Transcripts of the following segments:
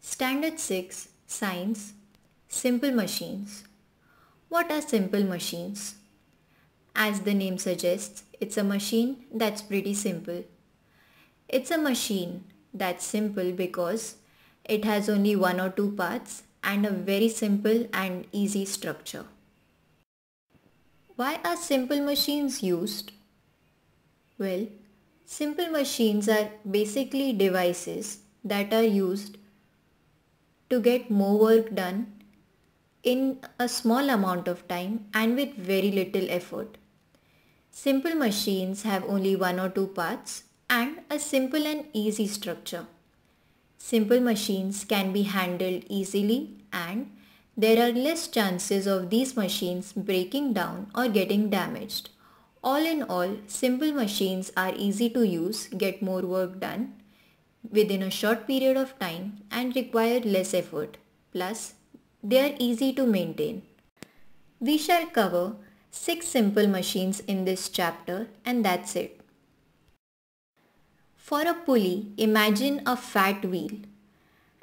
Standard 6 Science Simple Machines What are simple machines? As the name suggests, it's a machine that's pretty simple. It's a machine that's simple because it has only one or two parts and a very simple and easy structure. Why are simple machines used? Well, simple machines are basically devices that are used to get more work done in a small amount of time and with very little effort. Simple machines have only one or two parts and a simple and easy structure. Simple machines can be handled easily and there are less chances of these machines breaking down or getting damaged. All in all, simple machines are easy to use, get more work done, within a short period of time and require less effort. Plus, they are easy to maintain. We shall cover 6 simple machines in this chapter and that's it. For a pulley, imagine a fat wheel.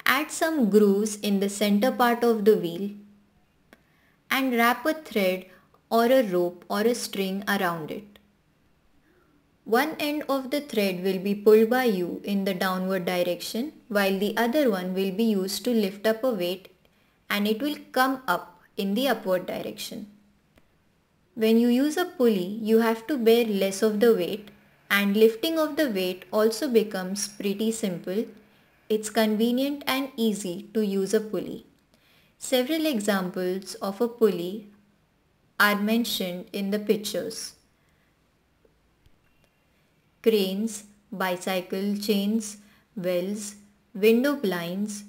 Add some grooves in the center part of the wheel and wrap a thread or a rope or a string around it. One end of the thread will be pulled by you in the downward direction while the other one will be used to lift up a weight and it will come up in the upward direction. When you use a pulley, you have to bear less of the weight and lifting of the weight also becomes pretty simple. It's convenient and easy to use a pulley. Several examples of a pulley are mentioned in the pictures cranes, bicycle chains, wells, window blinds,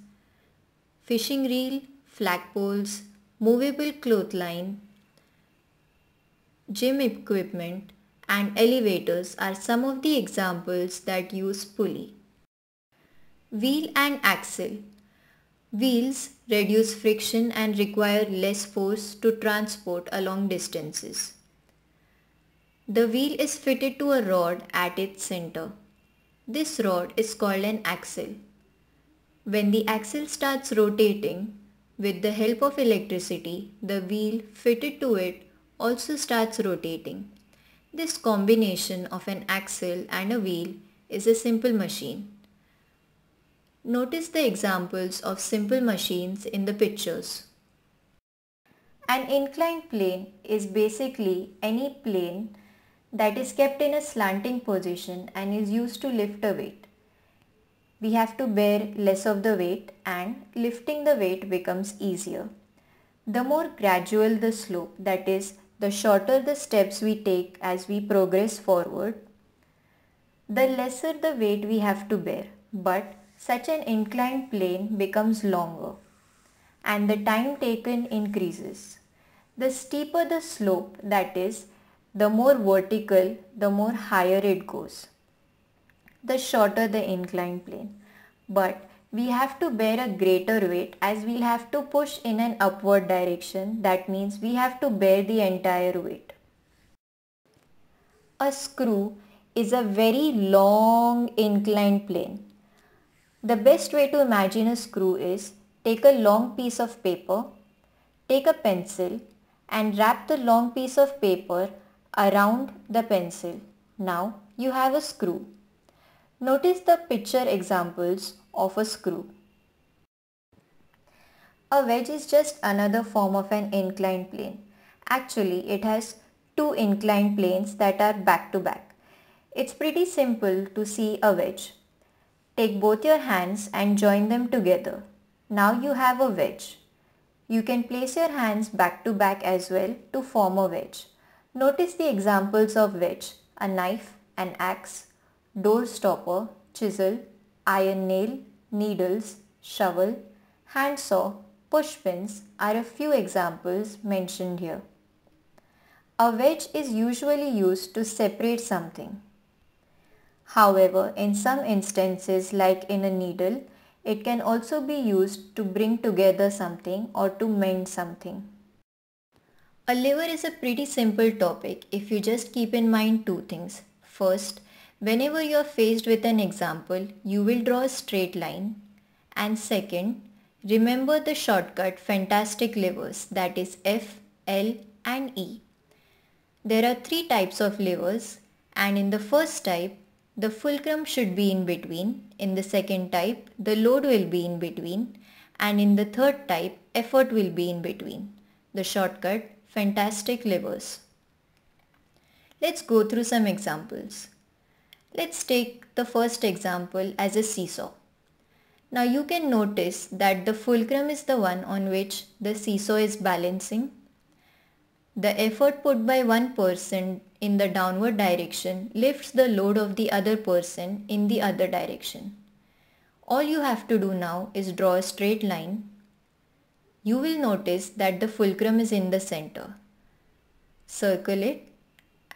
fishing reel, flagpoles, movable clothesline, gym equipment and elevators are some of the examples that use pulley. Wheel and axle Wheels reduce friction and require less force to transport along distances. The wheel is fitted to a rod at its center. This rod is called an axle. When the axle starts rotating, with the help of electricity, the wheel fitted to it also starts rotating. This combination of an axle and a wheel is a simple machine. Notice the examples of simple machines in the pictures. An inclined plane is basically any plane that is kept in a slanting position and is used to lift a weight. We have to bear less of the weight and lifting the weight becomes easier. The more gradual the slope, that is, the shorter the steps we take as we progress forward, the lesser the weight we have to bear, but such an inclined plane becomes longer and the time taken increases. The steeper the slope, that is, the more vertical, the more higher it goes, the shorter the inclined plane. But we have to bear a greater weight as we'll have to push in an upward direction. That means we have to bear the entire weight. A screw is a very long inclined plane. The best way to imagine a screw is take a long piece of paper, take a pencil and wrap the long piece of paper around the pencil. Now you have a screw. Notice the picture examples of a screw. A wedge is just another form of an inclined plane. Actually, it has two inclined planes that are back to back. It's pretty simple to see a wedge. Take both your hands and join them together. Now you have a wedge. You can place your hands back to back as well to form a wedge. Notice the examples of which a knife, an axe, door stopper, chisel, iron nail, needles, shovel, handsaw, pushpins are a few examples mentioned here. A wedge is usually used to separate something. However, in some instances like in a needle, it can also be used to bring together something or to mend something. A lever is a pretty simple topic if you just keep in mind two things. First, whenever you are faced with an example, you will draw a straight line. And second, remember the shortcut fantastic levers that is F, L and E. There are three types of levers and in the first type, the fulcrum should be in between. In the second type, the load will be in between. And in the third type, effort will be in between. The shortcut fantastic livers. Let's go through some examples. Let's take the first example as a seesaw. Now you can notice that the fulcrum is the one on which the seesaw is balancing. The effort put by one person in the downward direction lifts the load of the other person in the other direction. All you have to do now is draw a straight line you will notice that the fulcrum is in the center. Circle it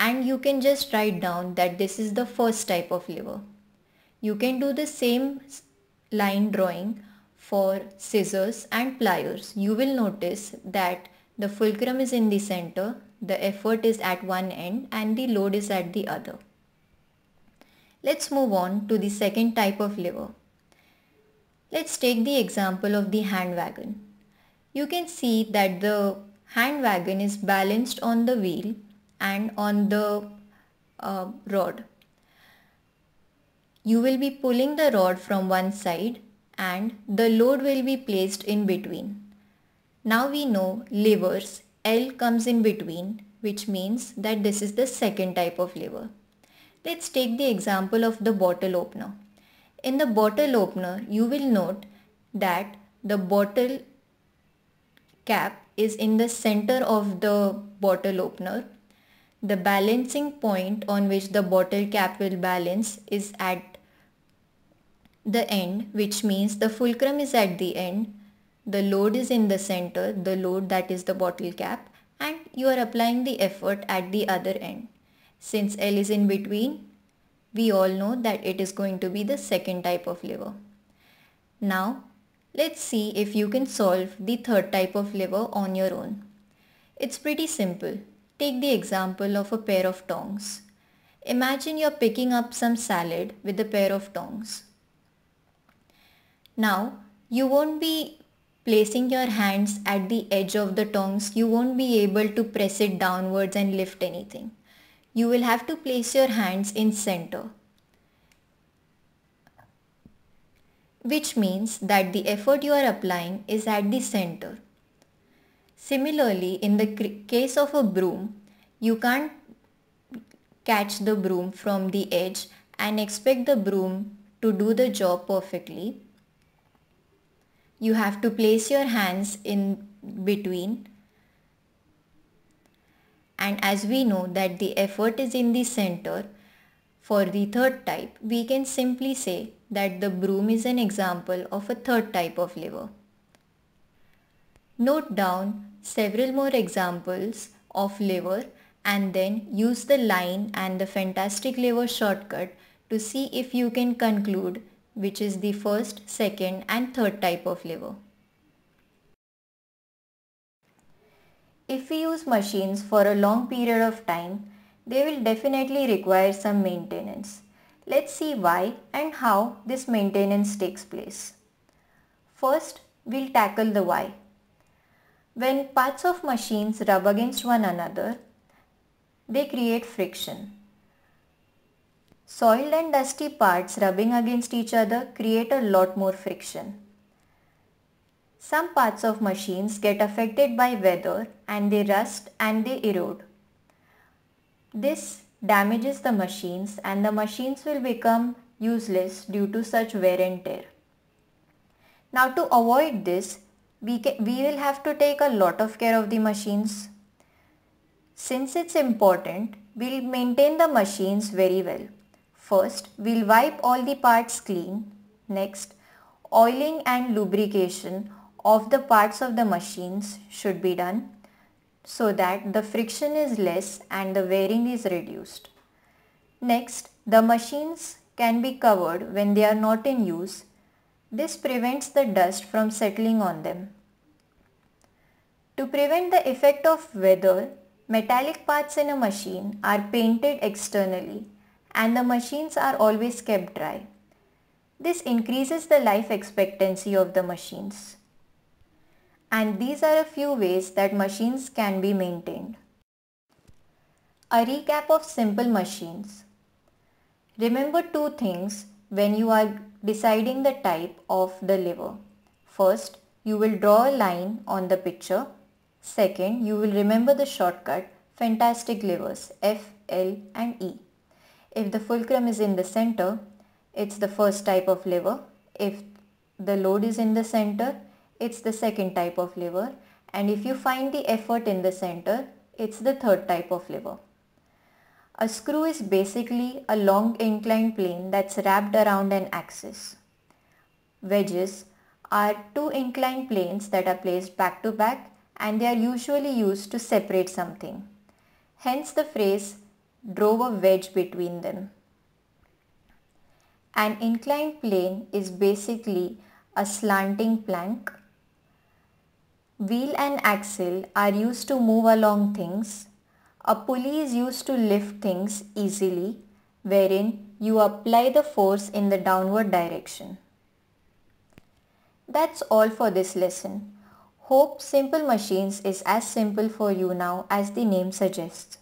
and you can just write down that this is the first type of lever. You can do the same line drawing for scissors and pliers. You will notice that the fulcrum is in the center, the effort is at one end and the load is at the other. Let's move on to the second type of lever. Let's take the example of the hand wagon. You can see that the hand wagon is balanced on the wheel and on the uh, rod. You will be pulling the rod from one side and the load will be placed in between. Now we know levers, L comes in between which means that this is the second type of lever. Let's take the example of the bottle opener. In the bottle opener, you will note that the bottle cap is in the center of the bottle opener. The balancing point on which the bottle cap will balance is at the end which means the fulcrum is at the end, the load is in the center, the load that is the bottle cap and you are applying the effort at the other end. Since L is in between, we all know that it is going to be the second type of lever. Now Let's see if you can solve the third type of lever on your own. It's pretty simple. Take the example of a pair of tongs. Imagine you're picking up some salad with a pair of tongs. Now, you won't be placing your hands at the edge of the tongs. You won't be able to press it downwards and lift anything. You will have to place your hands in center. which means that the effort you are applying is at the center. Similarly, in the case of a broom, you can't catch the broom from the edge and expect the broom to do the job perfectly. You have to place your hands in between and as we know that the effort is in the center, for the third type, we can simply say that the broom is an example of a third type of lever. Note down several more examples of lever and then use the line and the fantastic lever shortcut to see if you can conclude which is the first, second and third type of lever. If we use machines for a long period of time, they will definitely require some maintenance. Let's see why and how this maintenance takes place. First, we'll tackle the why. When parts of machines rub against one another, they create friction. Soiled and dusty parts rubbing against each other create a lot more friction. Some parts of machines get affected by weather and they rust and they erode. This damages the machines and the machines will become useless due to such wear and tear. Now to avoid this, we, can, we will have to take a lot of care of the machines. Since it's important, we'll maintain the machines very well. First, we'll wipe all the parts clean. Next, oiling and lubrication of the parts of the machines should be done so that the friction is less and the wearing is reduced. Next, the machines can be covered when they are not in use. This prevents the dust from settling on them. To prevent the effect of weather, metallic parts in a machine are painted externally and the machines are always kept dry. This increases the life expectancy of the machines and these are a few ways that machines can be maintained. A recap of simple machines. Remember two things when you are deciding the type of the lever. First, you will draw a line on the picture. Second, you will remember the shortcut fantastic levers F, L and E. If the fulcrum is in the center, it's the first type of lever. If the load is in the center, it's the second type of liver and if you find the effort in the center, it's the third type of liver. A screw is basically a long inclined plane that's wrapped around an axis. Wedges are two inclined planes that are placed back to back and they are usually used to separate something. Hence the phrase drove a wedge between them. An inclined plane is basically a slanting plank Wheel and axle are used to move along things. A pulley is used to lift things easily, wherein you apply the force in the downward direction. That's all for this lesson. Hope Simple Machines is as simple for you now as the name suggests.